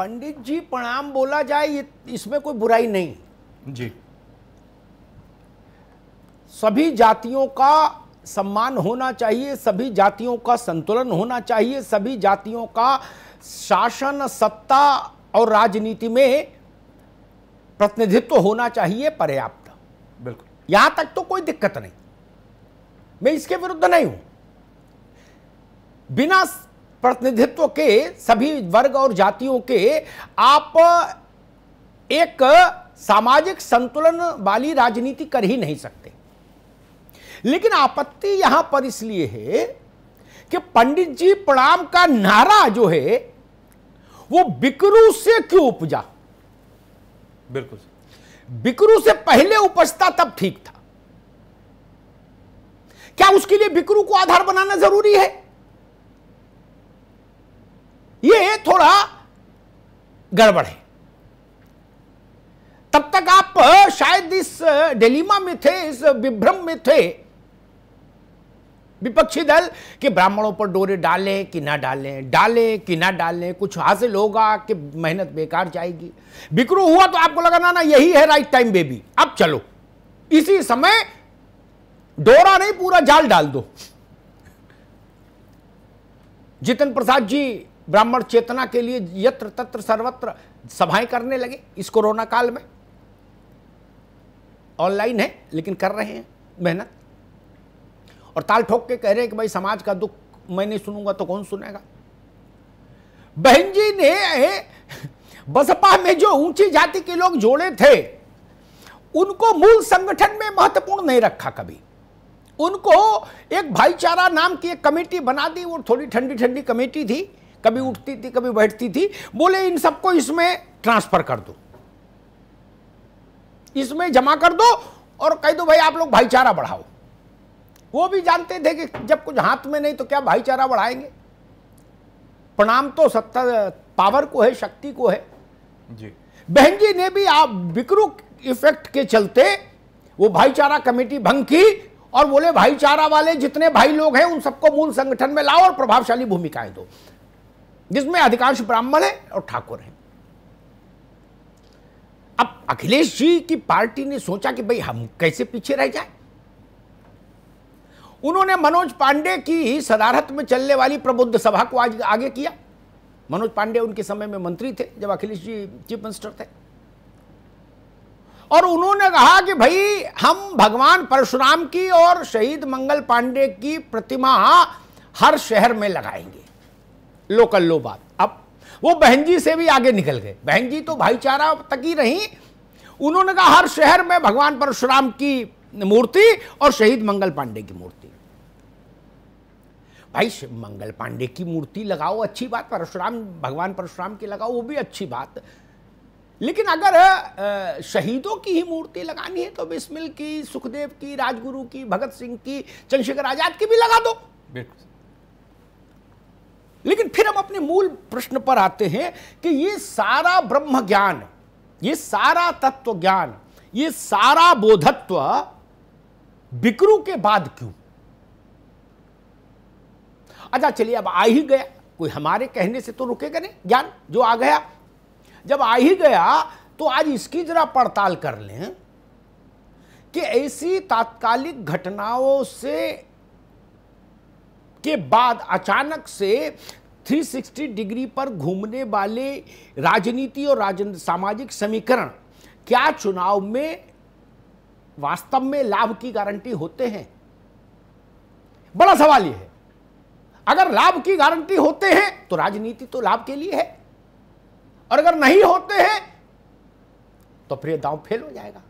पंडित जी प्रणाम बोला जाए इसमें कोई बुराई नहीं जी सभी जातियों का सम्मान होना चाहिए सभी जातियों का संतुलन होना चाहिए सभी जातियों का शासन सत्ता और राजनीति में प्रतिनिधित्व होना चाहिए पर्याप्त बिल्कुल यहां तक तो कोई दिक्कत नहीं मैं इसके विरुद्ध नहीं हूं बिना प्रतिनिधित्व के सभी वर्ग और जातियों के आप एक सामाजिक संतुलन वाली राजनीति कर ही नहीं सकते लेकिन आपत्ति यहां पर इसलिए है कि पंडित जी प्रणाम का नारा जो है वो बिकरू से क्यों उपजा बिल्कुल बिकरू से पहले उपजता तब ठीक था क्या उसके लिए बिकरू को आधार बनाना जरूरी है थोड़ा गड़बड़ है तब तक आप शायद इस डेलीमा में थे इस विभ्रम में थे विपक्षी दल कि ब्राह्मणों पर डोरे डालें कि ना डालें डालें कि ना डालें कुछ हासिल होगा कि मेहनत बेकार जाएगी बिक्रू हुआ तो आपको लगा ना ना यही है राइट टाइम बेबी अब चलो इसी समय डोरा नहीं पूरा जाल डाल दो जितन प्रसाद जी ब्राह्मण चेतना के लिए यत्र तत्र सर्वत्र सभाएं करने लगे इस कोरोना काल में ऑनलाइन है लेकिन कर रहे हैं मेहनत और ताल ठोक के कह रहे हैं कि भाई समाज का दुख मैं नहीं सुनूंगा तो कौन सुनेगा बहन जी ने बसपा में जो ऊंची जाति के लोग जोड़े थे उनको मूल संगठन में महत्वपूर्ण नहीं रखा कभी उनको एक भाईचारा नाम की एक कमेटी बना दी वो थोड़ी ठंडी ठंडी कमेटी थी कभी उठती थी कभी बैठती थी बोले इन सबको इसमें ट्रांसफर कर दो इसमें जमा कर दो और कह दो भाई आप लोग भाईचारा बढ़ाओ वो भी जानते थे कि जब कुछ हाथ में नहीं तो क्या भाईचारा बढ़ाएंगे प्रणाम तो सत्ता पावर को है शक्ति को है जी बहन जी ने भी आप बिक्रू इफेक्ट के चलते वो भाईचारा कमेटी भंग की और बोले भाईचारा वाले जितने भाई लोग हैं उन सबको मूल संगठन में लाओ और प्रभावशाली भूमिकाएं दो जिसमें अधिकांश ब्राह्मण है और ठाकुर हैं अब अखिलेश जी की पार्टी ने सोचा कि भाई हम कैसे पीछे रह जाए उन्होंने मनोज पांडे की सदारत में चलने वाली प्रबुद्ध सभा को आज आगे किया मनोज पांडे उनके समय में मंत्री थे जब अखिलेश जी चीफ मिनिस्टर थे और उन्होंने कहा कि भाई हम भगवान परशुराम की और शहीद मंगल पांडे की प्रतिमा हर शहर में लगाएंगे लो कर लो बात अब वो बहन जी से भी आगे निकल गए बहन जी तो भाईचारा तक ही रही उन्होंने कहा हर शहर में भगवान परशुराम की मूर्ति और शहीद मंगल पांडे की मूर्ति भाई मंगल पांडे की मूर्ति लगाओ अच्छी बात परशुराम भगवान परशुराम की लगाओ वो भी अच्छी बात लेकिन अगर शहीदों की ही मूर्ति लगानी है तो बिस्मिल की सुखदेव की राजगुरु की भगत सिंह की चंद्रशेखर आजाद की भी लगा दो बिल्कुल लेकिन फिर हम अपने मूल प्रश्न पर आते हैं कि ये सारा ब्रह्म ज्ञान ये सारा तत्व ज्ञान ये सारा बोधत्व बिक्रू के बाद क्यों अच्छा चलिए अब आ ही गया कोई हमारे कहने से तो रुकेगा नहीं ज्ञान जो आ गया जब आ ही गया तो आज इसकी जरा पड़ताल कर लें कि ऐसी तात्कालिक घटनाओं से के बाद अचानक से 360 डिग्री पर घूमने वाले राजनीति और राजन सामाजिक समीकरण क्या चुनाव में वास्तव में लाभ की गारंटी होते हैं बड़ा सवाल यह है अगर लाभ की गारंटी होते हैं तो राजनीति तो लाभ के लिए है और अगर नहीं होते हैं तो फिर दांव फेल हो जाएगा